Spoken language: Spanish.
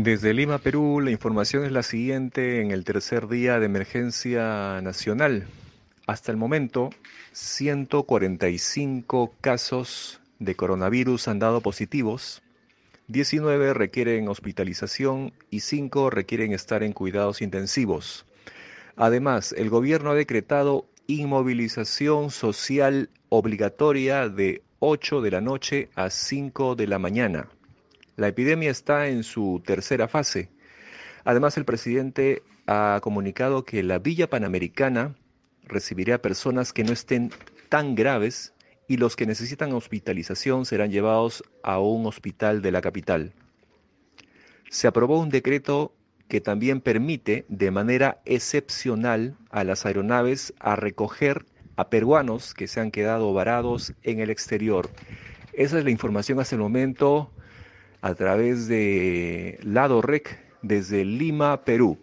Desde Lima, Perú, la información es la siguiente en el tercer día de emergencia nacional. Hasta el momento, 145 casos de coronavirus han dado positivos, 19 requieren hospitalización y 5 requieren estar en cuidados intensivos. Además, el gobierno ha decretado inmovilización social obligatoria de 8 de la noche a 5 de la mañana. La epidemia está en su tercera fase. Además, el presidente ha comunicado que la Villa Panamericana recibirá personas que no estén tan graves y los que necesitan hospitalización serán llevados a un hospital de la capital. Se aprobó un decreto que también permite de manera excepcional a las aeronaves a recoger a peruanos que se han quedado varados en el exterior. Esa es la información hasta el momento a través de Lado Rec desde Lima, Perú.